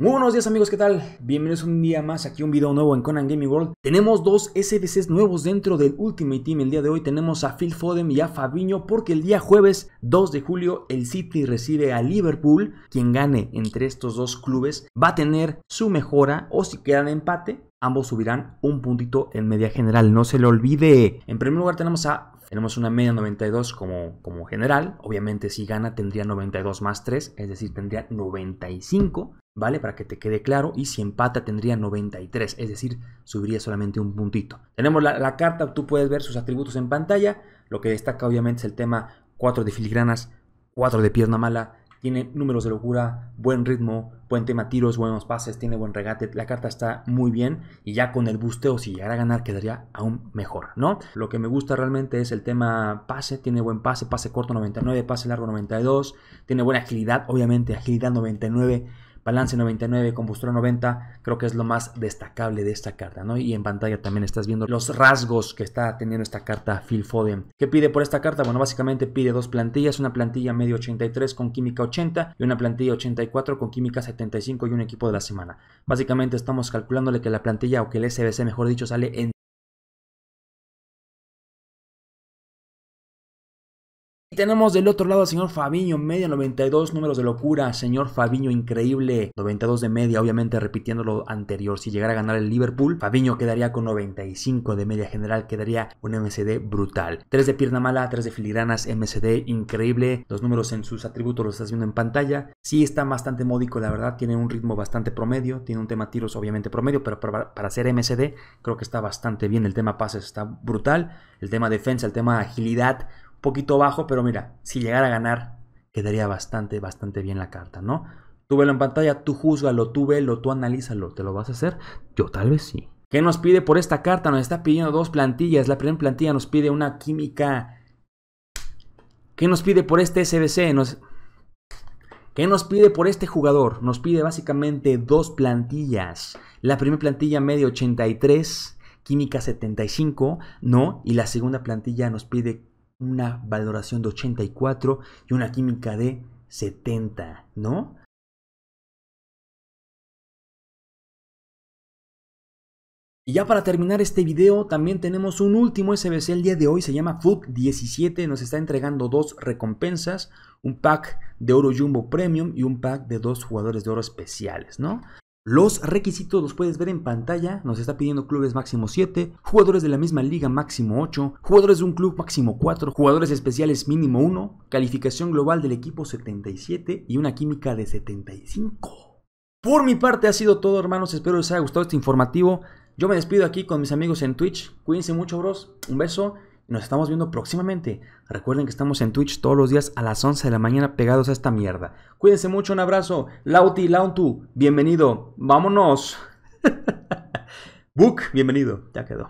Muy buenos días amigos, ¿qué tal? Bienvenidos un día más aquí un video nuevo en Conan Gaming World. Tenemos dos SBCs nuevos dentro del Ultimate Team. El día de hoy tenemos a Phil Foden y a Fabinho porque el día jueves 2 de julio el City recibe a Liverpool. Quien gane entre estos dos clubes va a tener su mejora o si quedan empate, ambos subirán un puntito en media general. No se le olvide. En primer lugar tenemos a tenemos una media 92 como, como general. Obviamente si gana tendría 92 más 3, es decir, tendría 95. ¿vale? Para que te quede claro. Y si empata tendría 93, es decir, subiría solamente un puntito. Tenemos la, carta, tú puedes ver sus atributos en pantalla. Lo que destaca obviamente es el tema 4 de filigranas, 4 de pierna mala, tiene números de locura, buen ritmo, buen tema tiros, buenos pases, tiene buen regate, la carta está muy bien y ya con el busteo si llegara a ganar quedaría aún mejor, ¿no? Lo que me gusta realmente es el tema pase, tiene buen pase, pase corto 99, pase largo 92, tiene buena agilidad, obviamente agilidad 99 Balance 99, combustor 90, creo que es lo más destacable de esta carta, ¿no? Y en pantalla también estás viendo los rasgos que está teniendo esta carta Phil Foden. ¿Qué pide por esta carta? Bueno, básicamente pide dos plantillas, una plantilla medio 83 con química 80 y una plantilla 84 con química 75 y un equipo de la semana. Básicamente estamos calculándole que la plantilla o que el SBC, mejor dicho, sale en tenemos del otro lado al señor Fabiño, media 92, números de locura, señor Fabiño, increíble, 92 de media, obviamente repitiendo lo anterior, si llegara a ganar el Liverpool, Fabiño quedaría con 95 de media general, quedaría un MCD brutal. 3 de pierna mala, 3 de filigranas, MCD increíble, los números en sus atributos los estás viendo en pantalla, sí está bastante módico, la verdad, tiene un ritmo bastante promedio, tiene un tema tiros obviamente promedio, pero para, para ser MCD creo que está bastante bien, el tema pases está brutal, el tema defensa, el tema agilidad, poquito bajo, pero mira, si llegara a ganar, quedaría bastante, bastante bien la carta, ¿no? Tú velo en pantalla, tú juzgalo, tú velo, tú analízalo. ¿Te lo vas a hacer? Yo tal vez sí. ¿Qué nos pide por esta carta? Nos está pidiendo dos plantillas. La primera plantilla nos pide una química. ¿Qué nos pide por este SBC? Nos... ¿Qué nos pide por este jugador? Nos pide básicamente dos plantillas. La primera plantilla media 83, química 75, ¿no? Y la segunda plantilla nos pide una valoración de 84 y una química de 70, ¿no? Y ya para terminar este video, también tenemos un último SBC el día de hoy, se llama Food 17, nos está entregando dos recompensas, un pack de oro jumbo premium y un pack de dos jugadores de oro especiales, ¿no? Los requisitos los puedes ver en pantalla, nos está pidiendo clubes máximo 7, jugadores de la misma liga máximo 8, jugadores de un club máximo 4, jugadores especiales mínimo 1, calificación global del equipo 77 y una química de 75. Por mi parte ha sido todo hermanos, espero les haya gustado este informativo. Yo me despido aquí con mis amigos en Twitch, cuídense mucho bros, un beso nos estamos viendo próximamente. Recuerden que estamos en Twitch todos los días a las 11 de la mañana pegados a esta mierda. Cuídense mucho, un abrazo. Lauti, Launtu, bienvenido. Vámonos. Book, bienvenido. Ya quedó.